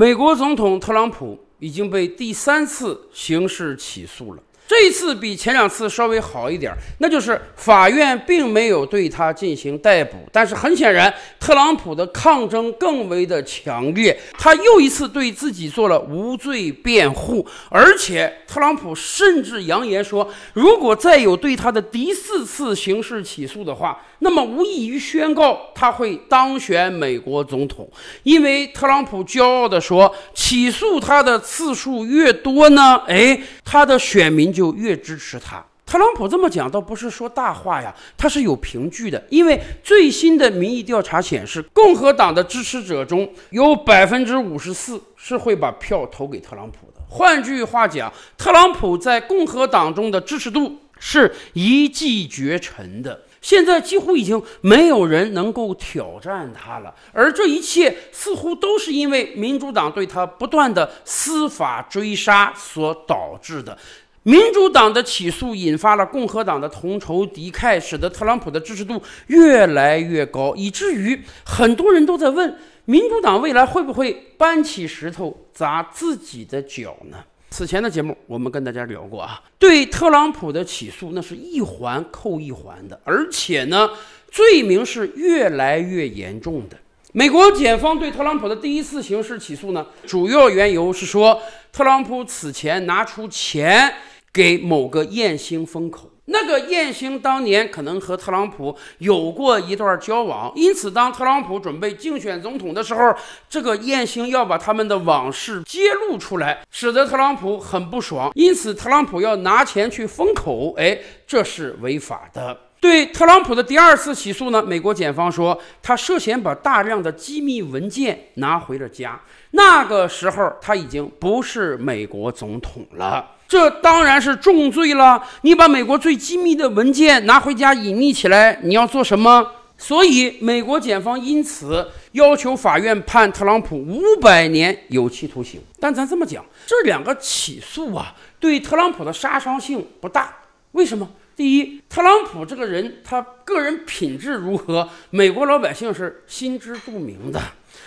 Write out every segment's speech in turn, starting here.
美国总统特朗普已经被第三次刑事起诉了，这一次比前两次稍微好一点，那就是法院并没有对他进行逮捕。但是很显然，特朗普的抗争更为的强烈，他又一次对自己做了无罪辩护，而且特朗普甚至扬言说，如果再有对他的第四次刑事起诉的话。那么无异于宣告他会当选美国总统，因为特朗普骄傲的说：“起诉他的次数越多呢，哎，他的选民就越支持他。”特朗普这么讲倒不是说大话呀，他是有凭据的。因为最新的民意调查显示，共和党的支持者中有百分之五十四是会把票投给特朗普的。换句话讲，特朗普在共和党中的支持度是一骑绝尘的。现在几乎已经没有人能够挑战他了，而这一切似乎都是因为民主党对他不断的司法追杀所导致的。民主党的起诉引发了共和党的同仇敌忾，使得特朗普的支持度越来越高，以至于很多人都在问：民主党未来会不会搬起石头砸自己的脚呢？此前的节目，我们跟大家聊过啊，对特朗普的起诉，那是一环扣一环的，而且呢，罪名是越来越严重的。美国检方对特朗普的第一次刑事起诉呢，主要缘由是说，特朗普此前拿出钱给某个艳星封口。那个艳星当年可能和特朗普有过一段交往，因此当特朗普准备竞选总统的时候，这个艳星要把他们的往事揭露出来，使得特朗普很不爽，因此特朗普要拿钱去封口。哎，这是违法的。对特朗普的第二次起诉呢，美国检方说他涉嫌把大量的机密文件拿回了家。那个时候他已经不是美国总统了。这当然是重罪了。你把美国最机密的文件拿回家隐匿起来，你要做什么？所以，美国检方因此要求法院判特朗普五百年有期徒刑。但咱这么讲，这两个起诉啊，对特朗普的杀伤性不大。为什么？第一，特朗普这个人，他个人品质如何，美国老百姓是心知肚明的。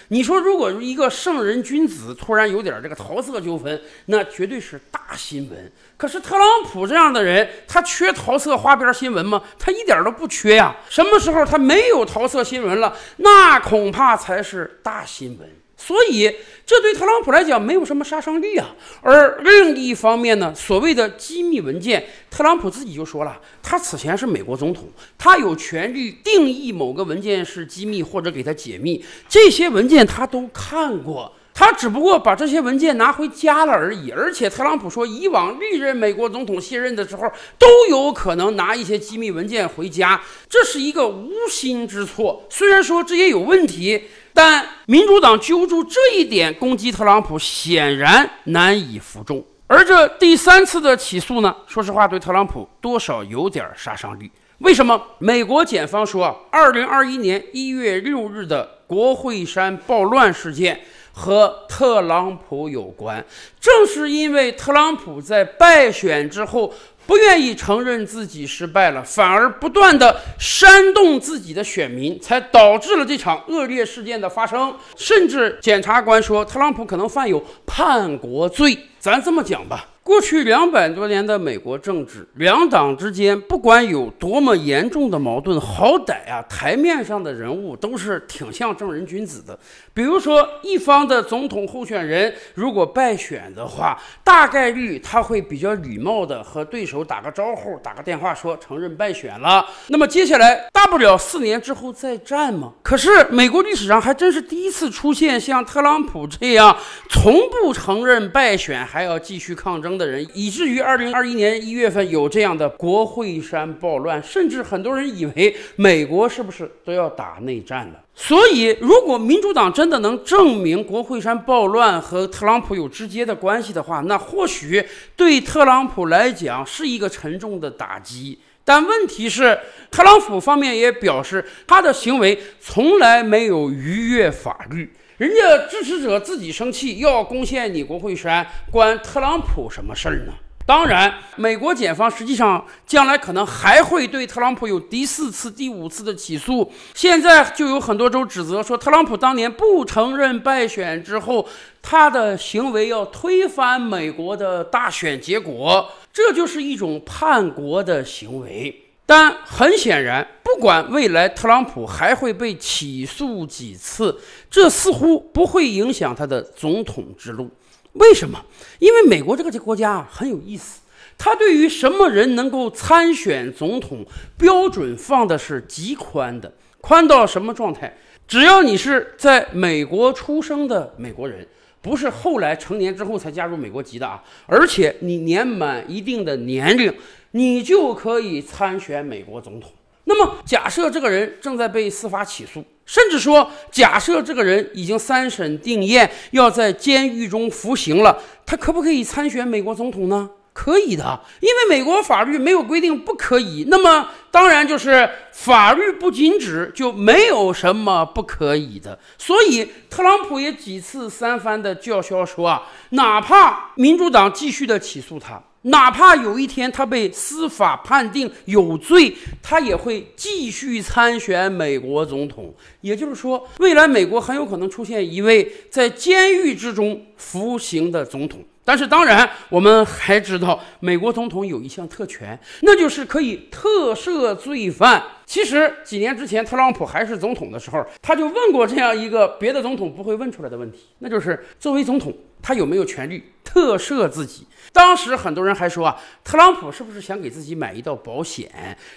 你说，如果一个圣人君子突然有点这个桃色纠纷，那绝对是大新闻。可是特朗普这样的人，他缺桃色花边新闻吗？他一点都不缺呀。什么时候他没有桃色新闻了，那恐怕才是大新闻。所以，这对特朗普来讲没有什么杀伤力啊。而另一方面呢，所谓的机密文件，特朗普自己就说了，他此前是美国总统，他有权利定义某个文件是机密或者给他解密。这些文件他都看过。只不过把这些文件拿回家了而已，而且特朗普说，以往历任美国总统卸任的时候都有可能拿一些机密文件回家，这是一个无心之错。虽然说这也有问题，但民主党揪住这一点攻击特朗普，显然难以服众。而这第三次的起诉呢，说实话，对特朗普多少有点杀伤力。为什么美国检方说，二零二一年一月六日的国会山暴乱事件和特朗普有关？正是因为特朗普在败选之后不愿意承认自己失败了，反而不断的煽动自己的选民，才导致了这场恶劣事件的发生。甚至检察官说，特朗普可能犯有叛国罪。咱这么讲吧。过去两百多年的美国政治，两党之间不管有多么严重的矛盾，好歹啊台面上的人物都是挺像正人君子的。比如说一方的总统候选人如果败选的话，大概率他会比较礼貌的和对手打个招呼，打个电话说承认败选了。那么接下来大不了四年之后再战嘛。可是美国历史上还真是第一次出现像特朗普这样从不承认败选，还要继续抗争。的人，以至于二零二一年一月份有这样的国会山暴乱，甚至很多人以为美国是不是都要打内战了？所以，如果民主党真的能证明国会山暴乱和特朗普有直接的关系的话，那或许对特朗普来讲是一个沉重的打击。但问题是，特朗普方面也表示，他的行为从来没有逾越法律。人家支持者自己生气，要攻陷你国会山，关特朗普什么事儿呢？当然，美国检方实际上将来可能还会对特朗普有第四次、第五次的起诉。现在就有很多州指责说，特朗普当年不承认败选之后，他的行为要推翻美国的大选结果，这就是一种叛国的行为。但很显然，不管未来特朗普还会被起诉几次，这似乎不会影响他的总统之路。为什么？因为美国这个国家很有意思，他对于什么人能够参选总统标准放的是极宽的，宽到什么状态？只要你是在美国出生的美国人，不是后来成年之后才加入美国籍的啊，而且你年满一定的年龄。你就可以参选美国总统。那么，假设这个人正在被司法起诉，甚至说，假设这个人已经三审定验，要在监狱中服刑了，他可不可以参选美国总统呢？可以的，因为美国法律没有规定不可以。那么，当然就是法律不禁止，就没有什么不可以的。所以，特朗普也几次三番的叫嚣说啊，哪怕民主党继续的起诉他。哪怕有一天他被司法判定有罪，他也会继续参选美国总统。也就是说，未来美国很有可能出现一位在监狱之中服刑的总统。但是，当然，我们还知道美国总统有一项特权，那就是可以特赦罪犯。其实，几年之前特朗普还是总统的时候，他就问过这样一个别的总统不会问出来的问题，那就是作为总统，他有没有权利特赦自己。当时很多人还说啊，特朗普是不是想给自己买一道保险？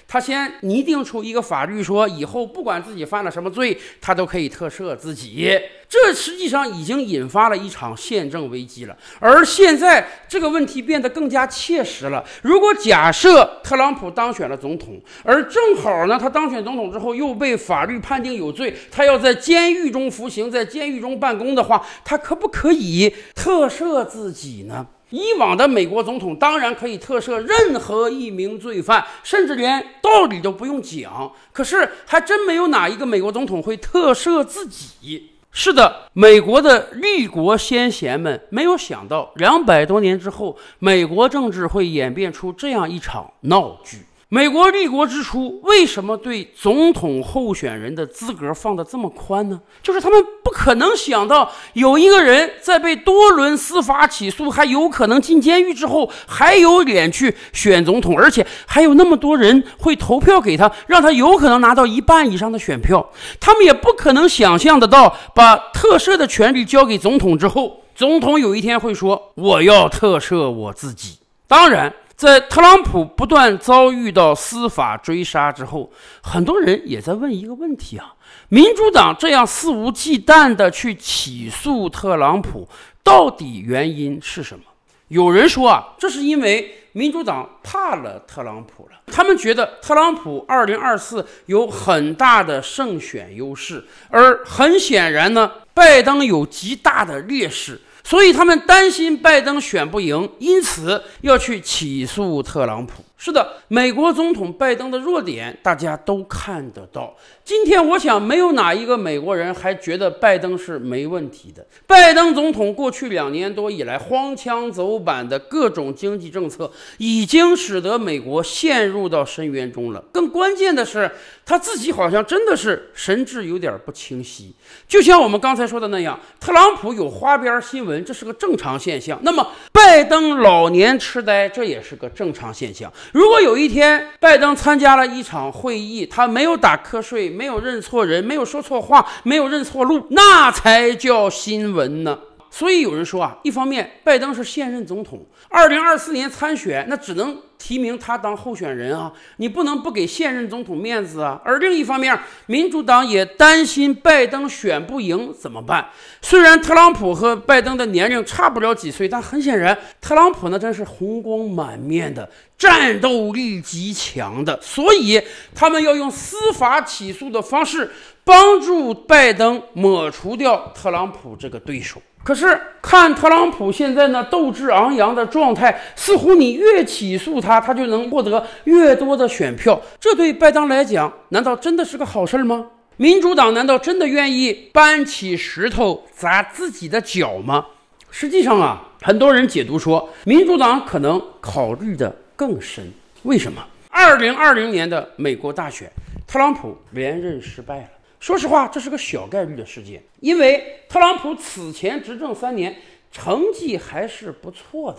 他先拟定出一个法律，说以后不管自己犯了什么罪，他都可以特赦自己。这实际上已经引发了一场宪政危机了。而现在这个问题变得更加切实了。如果假设特朗普当选了总统，而正好呢，他当选总统之后又被法律判定有罪，他要在监狱中服刑，在监狱中办公的话，他可不可以特赦自己？己呢？以往的美国总统当然可以特赦任何一名罪犯，甚至连道理都不用讲。可是，还真没有哪一个美国总统会特赦自己。是的，美国的立国先贤们没有想到，两百多年之后，美国政治会演变出这样一场闹剧。美国立国之初，为什么对总统候选人的资格放得这么宽呢？就是他们不可能想到有一个人在被多轮司法起诉，还有可能进监狱之后，还有脸去选总统，而且还有那么多人会投票给他，让他有可能拿到一半以上的选票。他们也不可能想象得到，把特赦的权利交给总统之后，总统有一天会说：“我要特赦我自己。”当然。在特朗普不断遭遇到司法追杀之后，很多人也在问一个问题啊：民主党这样肆无忌惮地去起诉特朗普，到底原因是什么？有人说啊，这是因为民主党怕了特朗普了。他们觉得特朗普二零二四有很大的胜选优势，而很显然呢，拜登有极大的劣势。所以他们担心拜登选不赢，因此要去起诉特朗普。是的，美国总统拜登的弱点大家都看得到。今天我想没有哪一个美国人还觉得拜登是没问题的。拜登总统过去两年多以来荒腔走板的各种经济政策，已经使得美国陷入到深渊中了。更关键的是。他自己好像真的是神志有点不清晰，就像我们刚才说的那样，特朗普有花边新闻，这是个正常现象。那么，拜登老年痴呆，这也是个正常现象。如果有一天拜登参加了一场会议，他没有打瞌睡，没有认错人，没有说错话，没有认错路，那才叫新闻呢。所以有人说啊，一方面拜登是现任总统，二零二四年参选，那只能。提名他当候选人啊！你不能不给现任总统面子啊！而另一方面，民主党也担心拜登选不赢怎么办？虽然特朗普和拜登的年龄差不了几岁，但很显然，特朗普呢真是红光满面的，战斗力极强的，所以他们要用司法起诉的方式帮助拜登抹除掉特朗普这个对手。可是看特朗普现在呢斗志昂扬的状态，似乎你越起诉他。他就能获得越多的选票，这对拜登来讲，难道真的是个好事儿吗？民主党难道真的愿意搬起石头砸自己的脚吗？实际上啊，很多人解读说，民主党可能考虑的更深。为什么？二零二零年的美国大选，特朗普连任失败了。说实话，这是个小概率的事件，因为特朗普此前执政三年。成绩还是不错的，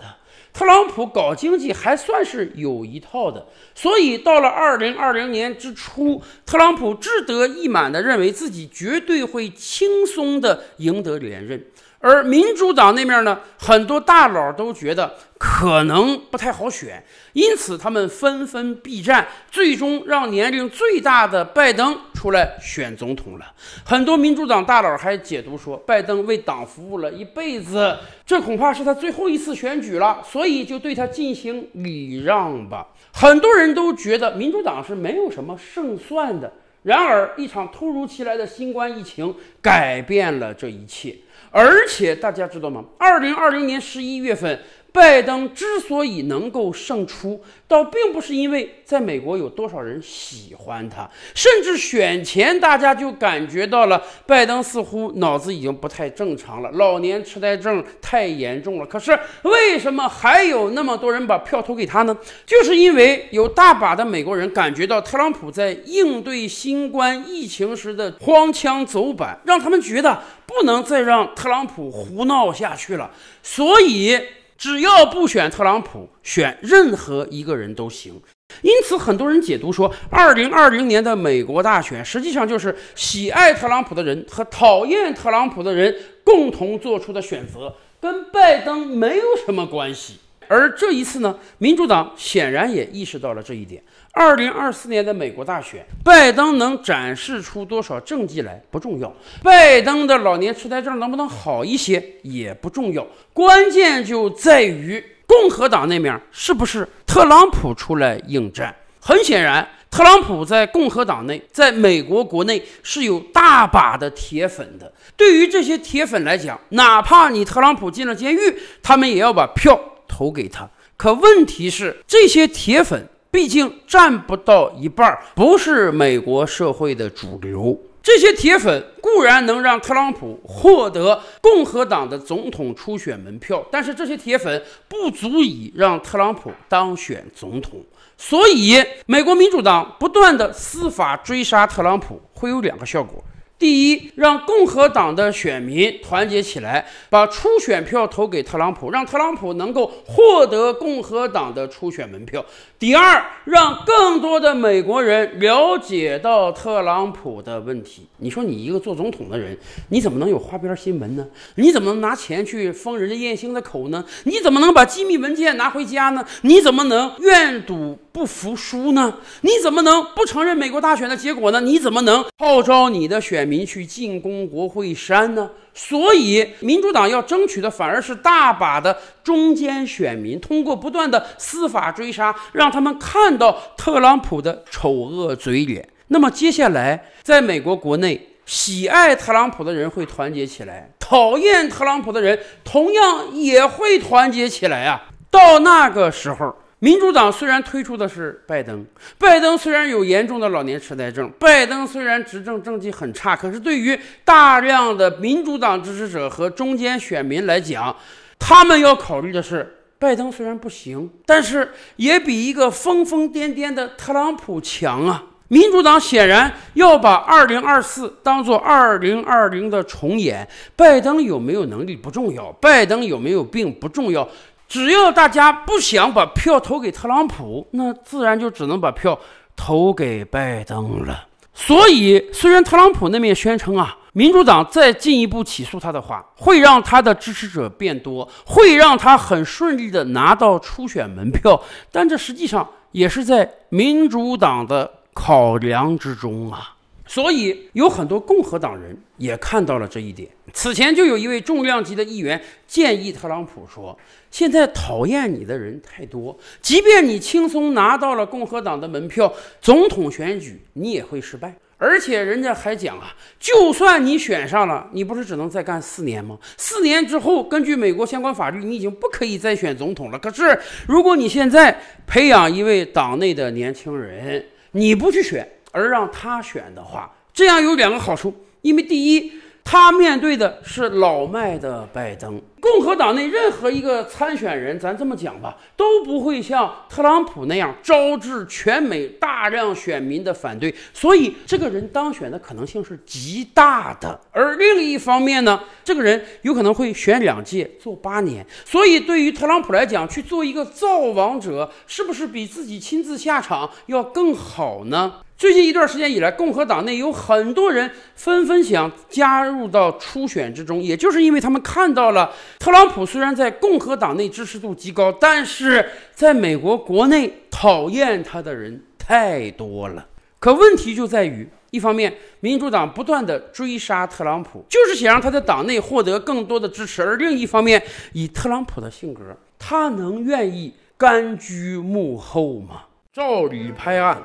特朗普搞经济还算是有一套的，所以到了二零二零年之初，特朗普志得意满的认为自己绝对会轻松的赢得连任。而民主党那面呢，很多大佬都觉得可能不太好选，因此他们纷纷避战，最终让年龄最大的拜登出来选总统了。很多民主党大佬还解读说，拜登为党服务了一辈子，这恐怕是他最后一次选举了，所以就对他进行礼让吧。很多人都觉得民主党是没有什么胜算的。然而，一场突如其来的新冠疫情改变了这一切。而且大家知道吗？二零二零年十一月份。拜登之所以能够胜出，倒并不是因为在美国有多少人喜欢他，甚至选前大家就感觉到了拜登似乎脑子已经不太正常了，老年痴呆症太严重了。可是为什么还有那么多人把票投给他呢？就是因为有大把的美国人感觉到特朗普在应对新冠疫情时的荒腔走板，让他们觉得不能再让特朗普胡闹下去了，所以。只要不选特朗普，选任何一个人都行。因此，很多人解读说，二零二零年的美国大选实际上就是喜爱特朗普的人和讨厌特朗普的人共同做出的选择，跟拜登没有什么关系。而这一次呢，民主党显然也意识到了这一点。二零二四年的美国大选，拜登能展示出多少政绩来不重要，拜登的老年痴呆症能不能好一些也不重要，关键就在于共和党那面是不是特朗普出来应战。很显然，特朗普在共和党内，在美国国内是有大把的铁粉的。对于这些铁粉来讲，哪怕你特朗普进了监狱，他们也要把票。投给他，可问题是这些铁粉毕竟占不到一半，不是美国社会的主流。这些铁粉固然能让特朗普获得共和党的总统初选门票，但是这些铁粉不足以让特朗普当选总统。所以，美国民主党不断的司法追杀特朗普，会有两个效果。第一，让共和党的选民团结起来，把初选票投给特朗普，让特朗普能够获得共和党的初选门票。第二，让更多的美国人了解到特朗普的问题。你说，你一个做总统的人，你怎么能有花边新闻呢？你怎么能拿钱去封人家艳星的口呢？你怎么能把机密文件拿回家呢？你怎么能愿赌不服输呢？你怎么能不承认美国大选的结果呢？你怎么能号召你的选民去进攻国会山呢？所以，民主党要争取的反而是大把的中间选民，通过不断的司法追杀，让。让他们看到特朗普的丑恶嘴脸。那么接下来，在美国国内，喜爱特朗普的人会团结起来，讨厌特朗普的人同样也会团结起来啊！到那个时候，民主党虽然推出的是拜登，拜登虽然有严重的老年痴呆症，拜登虽然执政政绩很差，可是对于大量的民主党支持者和中间选民来讲，他们要考虑的是。拜登虽然不行，但是也比一个疯疯癫癫的特朗普强啊！民主党显然要把二零二四当做二零二零的重演。拜登有没有能力不重要，拜登有没有病不重要，只要大家不想把票投给特朗普，那自然就只能把票投给拜登了。所以，虽然特朗普那面宣称啊。民主党再进一步起诉他的话，会让他的支持者变多，会让他很顺利地拿到初选门票。但这实际上也是在民主党的考量之中啊。所以有很多共和党人也看到了这一点。此前就有一位重量级的议员建议特朗普说：“现在讨厌你的人太多，即便你轻松拿到了共和党的门票，总统选举你也会失败。”而且人家还讲啊，就算你选上了，你不是只能再干四年吗？四年之后，根据美国相关法律，你已经不可以再选总统了。可是，如果你现在培养一位党内的年轻人，你不去选，而让他选的话，这样有两个好处，因为第一。他面对的是老迈的拜登，共和党内任何一个参选人，咱这么讲吧，都不会像特朗普那样招致全美大量选民的反对，所以这个人当选的可能性是极大的。而另一方面呢，这个人有可能会选两届做八年，所以对于特朗普来讲，去做一个造王者，是不是比自己亲自下场要更好呢？最近一段时间以来，共和党内有很多人纷纷想加入到初选之中，也就是因为他们看到了特朗普虽然在共和党内支持度极高，但是在美国国内讨厌他的人太多了。可问题就在于，一方面民主党不断的追杀特朗普，就是想让他在党内获得更多的支持；而另一方面，以特朗普的性格，他能愿意甘居幕后吗？照理拍案。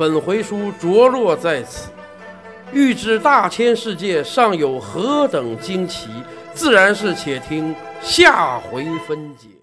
本回书着落在此，欲知大千世界尚有何等惊奇，自然是且听下回分解。